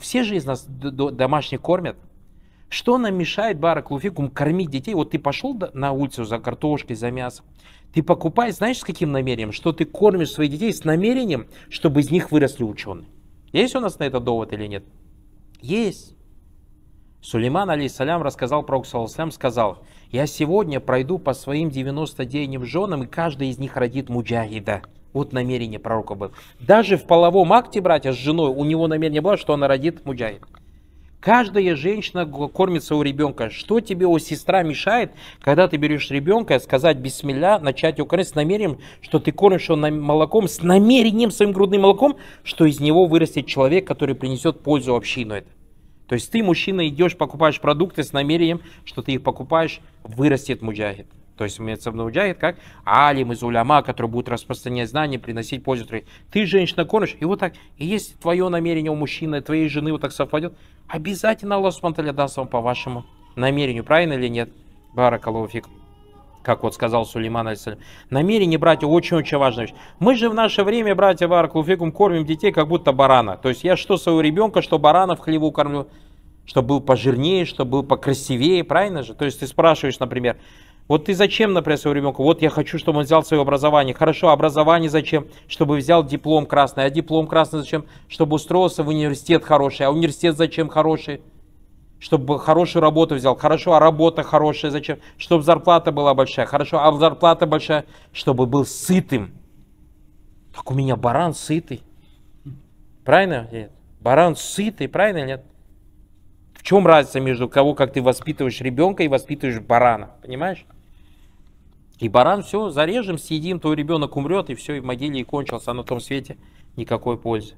все же из нас домашних кормят. Что нам мешает, Барак Луфикум, кормить детей? Вот ты пошел на улицу за картошкой, за мясом, ты покупаешь, знаешь, с каким намерением? Что ты кормишь своих детей с намерением, чтобы из них выросли ученые. Есть у нас на это довод или нет? Есть. Сулейман, алейсалям, рассказал про Уксаласлям, сказал, «Я сегодня пройду по своим 99 женам, и каждый из них родит муджахида». Вот намерение пророка было. Даже в половом акте, братья, с женой, у него намерение было, что она родит муджаид. Каждая женщина кормится у ребенка. Что тебе, у сестра, мешает, когда ты берешь ребенка, сказать бисмилля, начать его кормить с намерением, что ты кормишь его молоком, с намерением, своим грудным молоком, что из него вырастет человек, который принесет пользу общину это. То есть ты, мужчина, идешь, покупаешь продукты с намерением, что ты их покупаешь, вырастет муджахид. То есть имеется в муджахид как алим из уляма, который будет распространять знания, приносить пользу. Ты женщина кормишь, и вот так, и если твое намерение у мужчины, твоей жены вот так совпадет, обязательно Аллах Субтитры даст вам по вашему намерению, правильно или нет? Баракалуфик. Как вот сказал Сулейман Алисалям. Намерение, братья, очень-очень важная Мы же в наше время, братья Баракалуфикум, кормим детей как будто барана. То есть я что своего ребенка, что барана в хлеву кормлю, чтобы был пожирнее, чтобы был покрасивее, правильно же? То есть ты спрашиваешь, например, вот ты зачем например, своего ребенка? Вот я хочу, чтобы он взял свое образование. Хорошо, образование зачем? Чтобы взял диплом красный. А диплом красный зачем? Чтобы устроился в университет хороший. А университет зачем хороший? Чтобы хорошую работу взял. Хорошо, а работа хорошая зачем? Чтобы зарплата была большая. Хорошо, а зарплата большая? Чтобы был сытым. Так у меня баран сытый. Правильно? Нет. Баран сытый, правильно или нет? В чем разница между кого, как ты воспитываешь ребенка и воспитываешь барана? Понимаешь? И баран все, зарежем, съедим, твой ребенок умрет, и все, и в могиле и кончился, а на том свете никакой пользы.